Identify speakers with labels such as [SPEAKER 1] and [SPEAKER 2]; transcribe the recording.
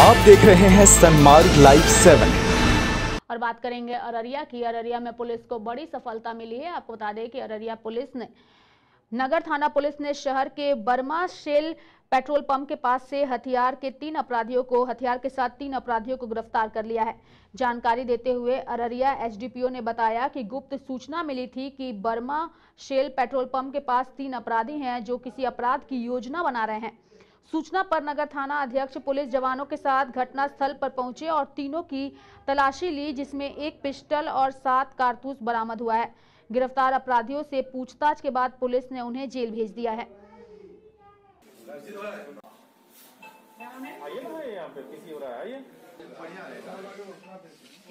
[SPEAKER 1] आप देख रहे हैं सनमार्ग लाइव सेवन और बात करेंगे अररिया की अररिया में पुलिस को बड़ी सफलता मिली है आपको बता दें कि अररिया पुलिस ने नगर थाना पुलिस ने शहर के बर्मा शेल पेट्रोल पंप के पास से हथियार के तीन अपराधियों को हथियार के साथ तीन अपराधियों को गिरफ्तार कर लिया है जानकारी देते हुए अररिया एसडीपीओ ने बताया कि गुप्त सूचना मिली थी कि बर्मा शेल पेट्रोल पंप के पास तीन अपराधी हैं जो किसी अपराध की योजना बना रहे हैं सूचना पर नगर थाना अध्यक्ष पुलिस जवानों के साथ घटना स्थल पर पहुंचे और तीनों की तलाशी ली जिसमें एक पिस्टल और सात कारतूस बरामद हुआ है गिरफ्तार अपराधियों से पूछताछ के बाद पुलिस ने उन्हें जेल भेज दिया है आइए पे किसी हो रहा है आइए